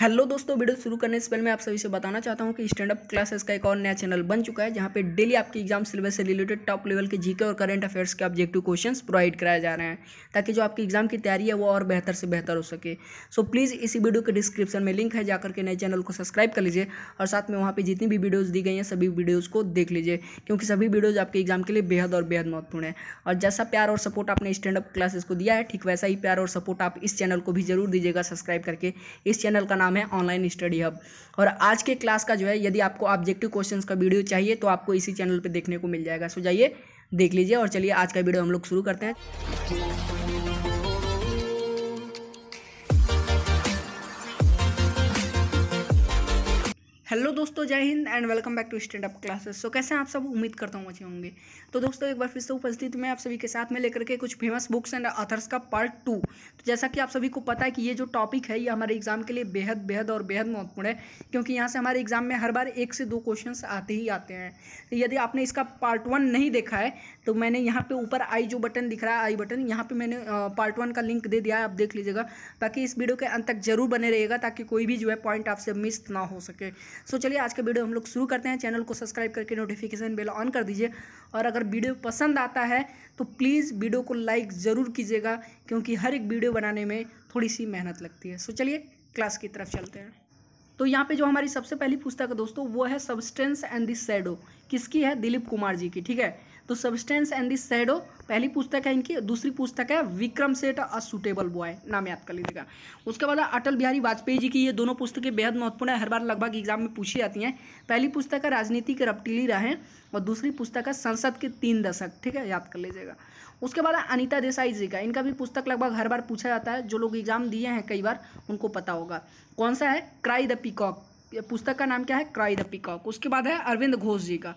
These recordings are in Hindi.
हेलो दोस्तों वीडियो शुरू करने से पहले मैं आप सभी से बताना चाहता हूँ कि स्टैंड अप क्लासेस का एक और नया चैनल बन चुका है जहाँ पे डेली आपके एग्जाम सिलेबस से रिलेटेड टॉप लेवल के जीके और करंट अफेयर्स के ऑब्जेक्टिव क्वेश्चंस प्रोवाइड कराए जा रहे हैं ताकि जो आपकी एग्जाम की तैयारी है वो और बेहतर से बेहतर हो सके सो so, प्लीज़ इसी वीडियो के डिस्क्रिप्शन में लिंक है जाकर के नए चैनल को सब्सक्राइब कर लीजिए और साथ में वहाँ पर जितनी भी वीडियोज़ दी गई हैं सभी वीडियोज़ को देख लीजिए क्योंकि सभी वीडियोज़ आपके एग्जाम के लिए बेहद और बेहद महत्वपूर्ण है और जैसा प्यार और सपोर्ट आपने स्टैंड अप क्लासेस को दिया है ठीक वैसा ही प्यार और सपोर्ट आप इस चैनल को भी जरूर दीजिएगा सब्सक्राइब करके इस चैनल का नाम नाम है ऑनलाइन स्टडी हब और आज के क्लास का जो है यदि आपको ऑब्जेक्टिव क्वेश्चंस का वीडियो चाहिए तो आपको इसी चैनल पे देखने को मिल जाएगा सो जाइए देख लीजिए और चलिए आज का वीडियो हम लोग शुरू करते हैं हेलो दोस्तों Jai Hind and welcome back to stand up classes so कैसे हैं आप सब उम्मीद करता हूँ अच्छे होंगे तो दोस्तों एक बार फिर से उपस्थित मैं आप सभी के साथ में लेकर के कुछ फेमस बुक्स एंड अथर्स का पार्ट टू तो जैसा कि आप सभी को पता है कि ये जो टॉपिक है ये हमारे एग्जाम के लिए बेहद बेहद और बेहद महत्वपूर्ण है क्योंकि यहाँ से हमारे एग्जाम में हर बार एक से दो क्वेश्चन आते ही आते हैं तो यदि आपने इसका पार्ट वन नहीं देखा है तो मैंने यहाँ पर ऊपर आई जो बटन दिख रहा है आई बटन यहाँ पर मैंने पार्ट वन का लिंक दे दिया है आप देख लीजिएगा ताकि इस वीडियो के अंत तक जरूर बने रहेगा ताकि कोई भी जो है पॉइंट आपसे मिस ना हो सके सो चलिए आज का वीडियो हम लोग शुरू करते हैं चैनल को सब्सक्राइब करके नोटिफिकेशन बेल ऑन कर दीजिए और अगर वीडियो पसंद आता है तो प्लीज़ वीडियो को लाइक ज़रूर कीजिएगा क्योंकि हर एक वीडियो बनाने में थोड़ी सी मेहनत लगती है सो चलिए क्लास की तरफ चलते हैं तो यहाँ पे जो हमारी सबसे पहली पुस्तक है दोस्तों वो है सबस्टेंस एंड द सैडो किसकी है दिलीप कुमार जी की ठीक है तो सब्सटेंस एंड दिस सैडो पहली पुस्तक है इनकी दूसरी पुस्तक है विक्रम सेठ अ सुटेबल बॉय नाम याद कर लीजिएगा उसके बाद अटल बिहारी वाजपेयी जी की ये दोनों पुस्तकें बेहद महत्वपूर्ण है हर बार लगभग एग्जाम में पूछी जाती हैं पहली पुस्तक है राजनीति के रपटीली रहें और दूसरी पुस्तक है संसद के तीन दशक ठीक है याद कर लीजिएगा उसके बाद अनिता देसाई जी का इनका भी पुस्तक लगभग हर बार पूछा जाता है जो लोग एग्जाम दिए हैं कई बार उनको पता होगा कौन सा है क्राई द पीकॉक पुस्तक का नाम क्या है क्राई द पिकॉक उसके बाद है अरविंद घोष जी का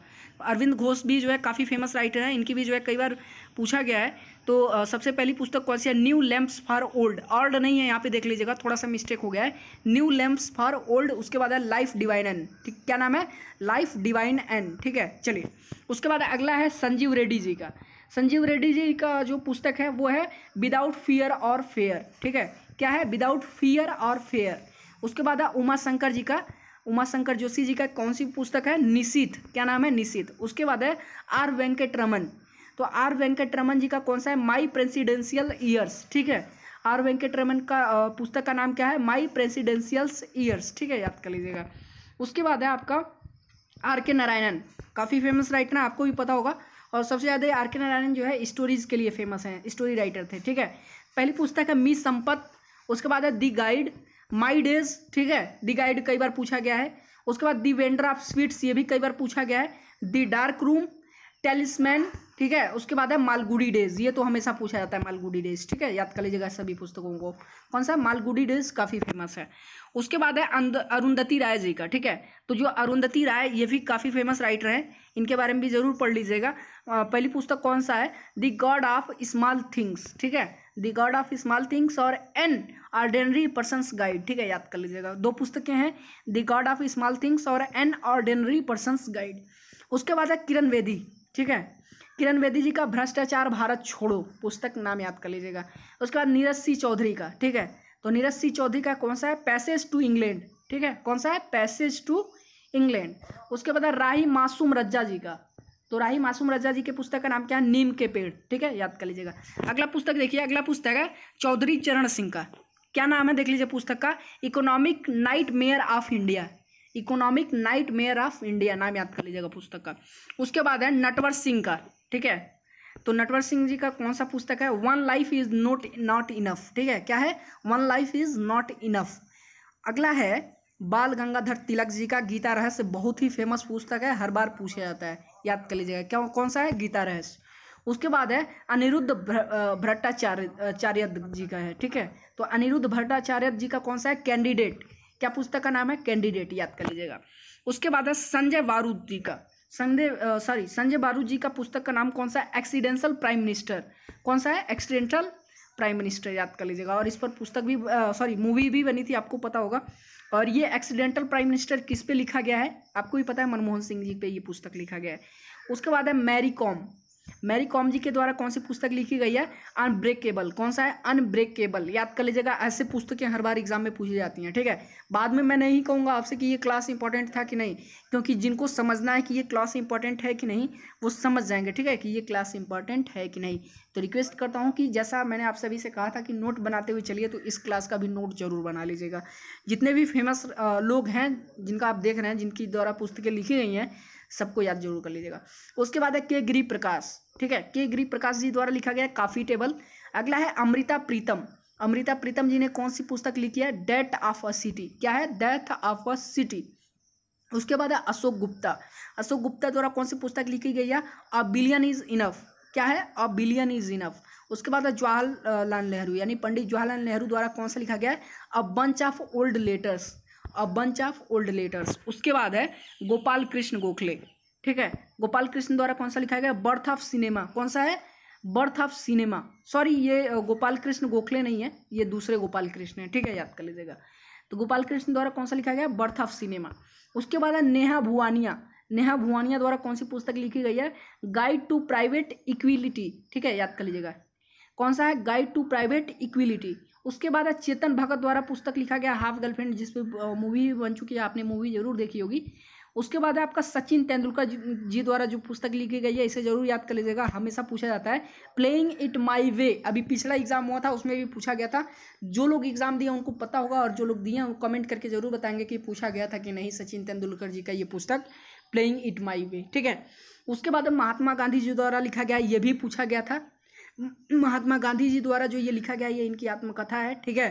अरविंद घोष भी जो है काफ़ी फेमस राइटर हैं इनकी भी जो है कई बार पूछा गया है तो सबसे पहली पुस्तक कौन सी है new lamps for old old नहीं है यहाँ पे देख लीजिएगा थोड़ा सा मिस्टेक हो गया है न्यू लैम्प्स फॉर ओल्ड उसके बाद है लाइफ डिवाइन एन ठीक क्या नाम है लाइफ डिवाइन एन ठीक है चलिए उसके बाद अगला है संजीव रेड्डी जी का संजीव रेड्डी जी का जो पुस्तक है वो है विदाउट फियर और फेयर ठीक है क्या है विदाउट फियर और फेयर उसके बाद है उमा शंकर जी का उमाशंकर जोशी जी का कौन सी पुस्तक है निशित क्या नाम है निशित उसके बाद है आर वेंकट रमन तो आर वेंकट रमन जी का कौन सा है माई प्रेसिडेंशियल ईयर्स ठीक है आर वेंकट रमन का पुस्तक का नाम क्या है माई प्रेसिडेंशियल्स ईयर्स ठीक है याद कर लीजिएगा उसके बाद है आपका आर के नारायणन काफ़ी फेमस राइटर है आपको भी पता होगा और सबसे ज़्यादा आर के नारायणन जो है स्टोरीज के लिए फेमस हैं स्टोरी राइटर थे ठीक है पहली पुस्तक है मी संपत उसके बाद है दी गाइड माई डेज ठीक है दी गाइड कई बार पूछा गया है उसके बाद दी वेंडर ऑफ स्वीट्स ये भी कई बार पूछा गया है दी डार्क रूम टेलिसमैन ठीक है उसके बाद है मालगुडी डेज ये तो हमेशा पूछा जाता है मालगुडी डेज ठीक है याद कर लीजिएगा सभी पुस्तकों को कौन सा मालगुडी डेज काफ़ी फेमस है उसके बाद है अरुंधति राय जी का ठीक है तो जो अरुंधति राय ये भी काफ़ी फेमस राइटर हैं इनके बारे में भी जरूर पढ़ लीजिएगा पहली पुस्तक कौन सा है the god of small things ठीक है the god of small things और एन ऑर्डिनरी पर्सनस गाइड ठीक है याद कर लीजिएगा दो पुस्तकें हैं the god of small things और एन ऑर्डिनरी पर्सनस गाइड उसके बाद है किरण वेदी ठीक है किरण वेदी जी का भ्रष्टाचार भारत छोड़ो पुस्तक नाम याद कर लीजिएगा उसके बाद नीरज सिंह चौधरी का ठीक है तो नीरज सिंह चौधरी का कौन सा है पैसेज टू इंग्लैंड ठीक है कौन सा है पैसेज टू इंग्लैंड उसके बाद है राही मासूम रज्जा जी का तो राही मासूम रजा जी के पुस्तक का नाम क्या है नीम के पेड़ ठीक है याद कर लीजिएगा अगला पुस्तक देखिए अगला पुस्तक है चौधरी चरण सिंह का क्या नाम है देख लीजिए पुस्तक का economic nightmare of India economic nightmare of India नाम याद कर लीजिएगा पुस्तक का उसके बाद है नटवर सिंह का ठीक है तो नटवर सिंह जी का कौन सा पुस्तक है one life is not not enough ठीक है क्या है one life is not enough अगला है बाल गंगाधर तिलक जी का गीता रहस्य बहुत ही फेमस पुस्तक है हर बार पूछा जाता है याद कर लीजिएगा क्या कौन सा है गीता रहस्य उसके बाद है अनिरुद्ध भट्टाचार्य जी का है ठीक है तो अनिरुद्ध भट्टाचार्य जी का कौन सा है कैंडिडेट क्या पुस्तक का नाम है कैंडिडेट याद कर लीजिएगा उसके बाद है संजय बारूद जी का संजय सॉरी संजय बारूद जी का पुस्तक का नाम कौन सा है एक्सीडेंशल प्राइम मिनिस्टर कौन सा है एक्सीडेंटल प्राइम मिनिस्टर याद कर लीजिएगा और इस पर पुस्तक भी सॉरी मूवी भी बनी थी आपको पता होगा और ये एक्सीडेंटल प्राइम मिनिस्टर किस पे लिखा गया है आपको भी पता है मनमोहन सिंह जी पे ये पुस्तक लिखा गया है उसके बाद है मैरी कॉम मैरी कॉम जी के द्वारा कौन सी पुस्तक लिखी गई है अनब्रेकेबल कौन सा है अनब्रेकेबल याद कर लीजिएगा ऐसे पुस्तकें हर बार एग्जाम में पूछी जाती हैं ठीक है बाद में मैं नहीं कहूँगा आपसे कि ये क्लास इंपॉर्टेंट था कि नहीं क्योंकि जिनको समझना है कि ये क्लास इंपॉर्टेंट है कि नहीं वो समझ जाएंगे ठीक है कि ये क्लास इंपॉर्टेंट है कि नहीं तो रिक्वेस्ट करता हूँ कि जैसा मैंने आप सभी से कहा था कि नोट बनाते हुए चलिए तो इस क्लास का भी नोट जरूर बना लीजिएगा जितने भी फेमस लोग हैं जिनका आप देख रहे हैं जिनकी द्वारा पुस्तकें लिखी गई हैं सबको याद जरूर कर लीजिएगा उसके बाद है के गिरी प्रकाश ठीक है के गिरी प्रकाश जी द्वारा लिखा गया काफ़ी टेबल अगला है अमृता प्रीतम अमृता प्रीतम जी ने कौन सी पुस्तक लिखी है डेथ ऑफ अ सिटी क्या है डेथ ऑफ अ सिटी उसके बाद है अशोक गुप्ता अशोक गुप्ता द्वारा कौन सी पुस्तक लिखी गई है अ बिलियन इज इनफ क्या है अ बिलियन इज इनफ उसके बाद है जवाहरलाल नेहरू यानी पंडित जवाहरलाल नेहरू द्वारा कौन सा लिखा गया है a bunch of old letters a bunch of old letters उसके बाद है गोपाल कृष्ण गोखले ठीक है गोपाल कृष्ण द्वारा कौन सा लिखा गया बर्थ ऑफ सिनेमा कौन सा है बर्थ ऑफ सिनेमा सॉरी ये गोपाल कृष्ण गोखले नहीं है ये दूसरे गोपाल कृष्ण है ठीक है याद कर लीजिएगा तो गोपाल कृष्ण द्वारा कौन सा लिखा गया बर्थ ऑफ सिनेमा उसके बाद है नेहा भुआनिया नेहा भुआनिया द्वारा कौन सी पुस्तक लिखी गई है गाइड टू प्राइवेट इक्विलिटी ठीक है याद कर लीजिएगा कौन सा है गाइड टू प्राइवेट इक्विलिटी उसके बाद है चेतन भगत द्वारा पुस्तक लिखा गया हाफ गर्लफ्रेंड जिस पे मूवी भी बन चुकी है आपने मूवी जरूर देखी होगी उसके बाद है आपका सचिन तेंदुलकर जी द्वारा जो पुस्तक लिखी गई है इसे जरूर याद कर लीजिएगा हमेशा पूछा जाता है प्लेइंग इट माई वे अभी पिछला एग्जाम हुआ था उसमें भी पूछा गया था जो लोग एग्जाम दिए उनको पता होगा और जो लोग दिए हैं कमेंट करके जरूर बताएंगे कि पूछा गया था कि नहीं सचिन तेंदुलकर जी का ये पुस्तक प्लेइंग इट माई वे ठीक है उसके बाद महात्मा गांधी जी द्वारा लिखा गया ये भी पूछा गया था महात्मा गांधी जी द्वारा जो ये लिखा गया ये इनकी आत्मकथा है ठीक है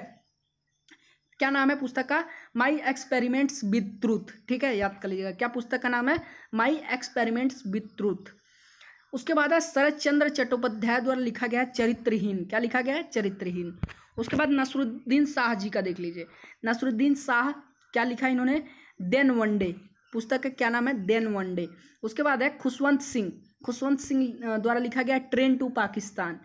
क्या नाम है पुस्तक का माई एक्सपेरिमेंट्स विद ट्रूथ ठीक है याद कर लीजिएगा क्या पुस्तक का नाम है माई एक्सपेरिमेंट्स विद ट्रूथ उसके बाद है शरद चंद्र चट्टोपाध्याय द्वारा लिखा गया है चरित्रहीन क्या लिखा गया है चरित्रहीन उसके बाद नसरुद्दीन शाह जी का देख लीजिए नसरुद्दीन शाह क्या लिखा इन्होंने देन वनडे पुस्तक का क्या नाम है देन वनडे उसके बाद है खुशवंत सिंह खुशवंत सिंह द्वारा लिखा गया ट्रेन टू पाकिस्तान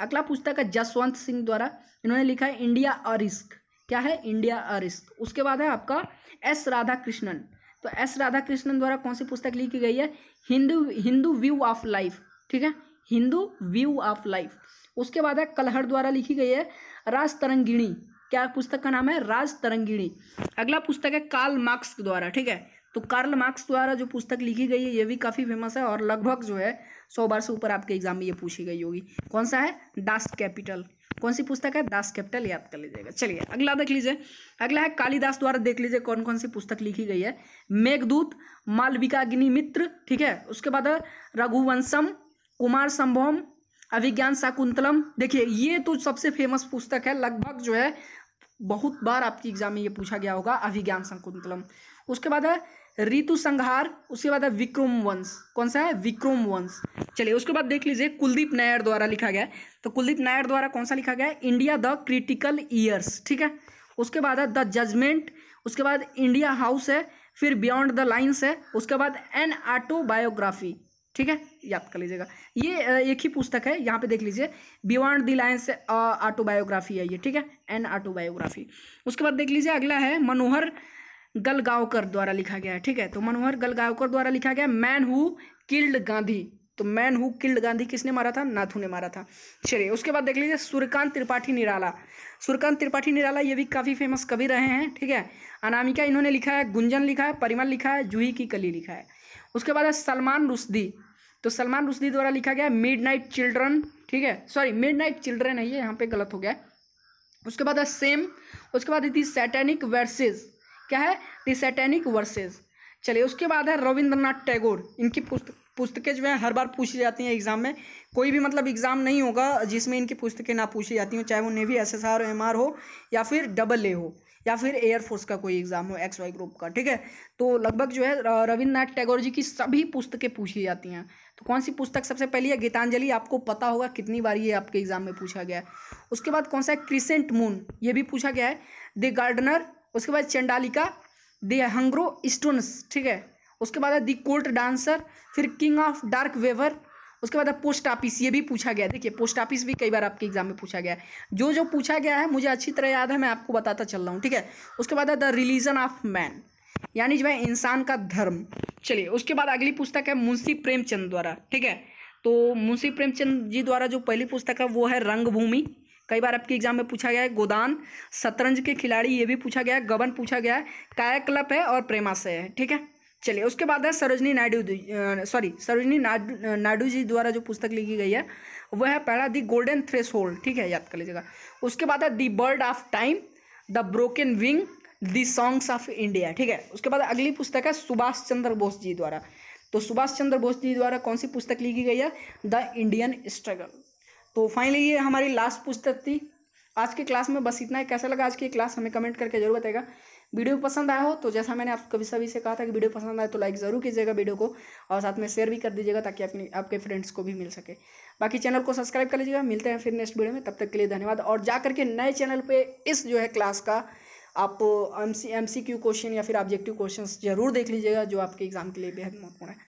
अगला पुस्तक है जसवंत सिंह द्वारा इन्होंने लिखा है इंडिया अ रिस्क क्या है इंडिया अ रिस्क उसके बाद है आपका एस राधा कृष्णन तो एस राधा कृष्णन द्वारा कौन सी पुस्तक लिखी गई है Hindu Hindu view of life ठीक है हिंदू व्यू ऑफ लाइफ उसके बाद है कलहर द्वारा लिखी गई है राज तरंगिणी क्या पुस्तक का नाम है राज तरंगिणी अगला पुस्तक है काल मार्क्स द्वारा ठीक है तो कार्ल मार्क्स द्वारा जो पुस्तक लिखी गई है ये भी काफ़ी फेमस है और लगभग जो है सौ बार से ऊपर आपके एग्जाम में ये पूछी गई होगी कौन सा है दास कैपिटल कौन सी पुस्तक है दास कैपिटल याद कर लीजिएगा चलिए अगला देख लीजिए अगला है कालिदास द्वारा देख लीजिए कौन कौन सी पुस्तक लिखी गई है मेघदूत मालविका अग्निमित्र ठीक है उसके बाद रघुवंशम कुमार संभवम अभिज्ञान शाकुंतलम देखिए ये तो सबसे फेमस पुस्तक है लगभग जो है बहुत बार आपकी एग्जाम में ये पूछा गया होगा अभिज्ञान शाकुंतलम उसके बाद है ऋतु संहार उसके बाद है विक्रम वंश कौन सा है विक्रम वंश चलिए उसके बाद देख लीजिए कुलदीप नायर द्वारा लिखा गया तो कुलदीप नायर द्वारा कौन सा लिखा गया है इंडिया द क्रिटिकल ईयर्स ठीक है उसके बाद है द जजमेंट उसके बाद इंडिया हाउस है फिर बियॉन्ड द लाइन्स है उसके बाद एन ऑटोबायोग्राफी ठीक है याद कर लीजिएगा ये एक ही पुस्तक है यहाँ पे देख लीजिए बियॉन्ड द लाइन्स ऑटोबायोग्राफी है ये ठीक है एन ऑटोबायोग्राफी उसके बाद देख लीजिए अगला है मनोहर गलगावकर द्वारा लिखा गया है ठीक है तो मनोहर गलगावकर द्वारा लिखा गया मैन हु किल्ड गांधी तो मैन हु किल्ड गांधी किसने मारा था नाथू ने मारा था चलिए उसके बाद देख लीजिए सूर्यकांत त्रिपाठी निराला सूर्यकांत त्रिपाठी निराला ये भी काफ़ी फेमस कवि रहे हैं ठीक है अनामिका इन्होंने लिखा है गुंजन लिखा है परिमल लिखा है जूही की कली लिखा है उसके बाद है सलमान रुश्दी तो सलमान रुश्दी द्वारा लिखा गया मिड नाइट चिल्ड्रन ठीक है सॉरी मिड नाइट चिल्ड्रन है ये यहाँ पे गलत हो गया उसके बाद है सेम उसके बाद थी सैटेनिक वर्सेज क्या है दिसैटेनिक वर्सेज चलिए उसके बाद है रविंद्रनाथ टैगोर इनकी पुस्तक पुस्तकें जो है हर बार पूछी जाती हैं एग्जाम में कोई भी मतलब एग्जाम नहीं होगा जिसमें इनकी पुस्तकें ना पूछी जाती हों चाहे वो navy S S R M R हो या फिर डबल ए हो या फिर एयरफोर्स का कोई एग्जाम हो एक्स वाई ग्रुप का ठीक है तो लगभग जो है रविन्द्रनाथ टैगोर जी की सभी पुस्तकें पूछी जाती हैं तो कौन सी पुस्तक सबसे पहली है गीतांजलि आपको पता होगा कितनी बार ये आपके एग्जाम में पूछा गया है उसके बाद कौन सा है क्रिसेंट मून ये भी पूछा गया है द गार्डनर उसके बाद चंडालिका दी हंग्रो स्टोन्स ठीक है उसके बाद है दी कोर्ट डांसर फिर किंग ऑफ डार्क वेवर उसके बाद है पोस्ट ऑफिस ये भी पूछा गया देखिए पोस्ट ऑफिस भी कई बार आपके एग्जाम में पूछा गया है जो जो पूछा गया है मुझे अच्छी तरह याद है मैं आपको बताता चल रहा हूँ ठीक है उसके बाद है द रिलीजन ऑफ मैन यानी जो है इंसान का धर्म चलिए उसके बाद अगली पुस्तक है मुंशी प्रेमचंद द्वारा ठीक है तो मुंशी प्रेमचंद जी द्वारा जो पहली पुस्तक है वो है रंगभूमि कई बार आपके एग्जाम में पूछा गया है गोदान शतरंज के खिलाड़ी ये भी पूछा गया है गबन पूछा गया है कायाकल्प है और प्रेमाशय है ठीक है चलिए उसके बाद है सरोजनी नायडू सॉरी सरोजनी नायडू जी द्वारा जो पुस्तक लिखी गई है वह है पहला दी गोल्डन थ्रेस होल्ड ठीक है याद कर लीजिएगा उसके बाद है the bird of time the broken wing the songs of India ठीक है उसके बाद अगली पुस्तक है सुभाष चंद्र बोस जी द्वारा तो सुभाष चंद्र बोस जी द्वारा कौन सी पुस्तक लिखी गई है द इंडियन स्ट्रगल तो फाइनली ये हमारी लास्ट पुस्तक थी आज की क्लास में बस इतना है कैसा लगा आज की क्लास हमें कमेंट करके जरूर बताएगा वीडियो पसंद आया हो तो जैसा मैंने आप कभी सभी से कहा था कि वीडियो पसंद आए तो लाइक ज़रूर कीजिएगा वीडियो को और साथ में शेयर भी कर दीजिएगा ताकि अपनी आपके फ्रेंड्स को भी मिल सके बाकी चैनल को सब्सक्राइब कर लीजिएगा मिलते हैं फिर नेक्स्ट वीडियो में तब तक के लिए धन्यवाद और जा करके नए चैनल पर इस जो है क्लास का आप M C M C Q question या फिर ऑब्जेक्टिव क्वेश्चन जरूर देख लीजिएगा जो आपके एग्जाम के लिए बेहद महत्वपूर्ण है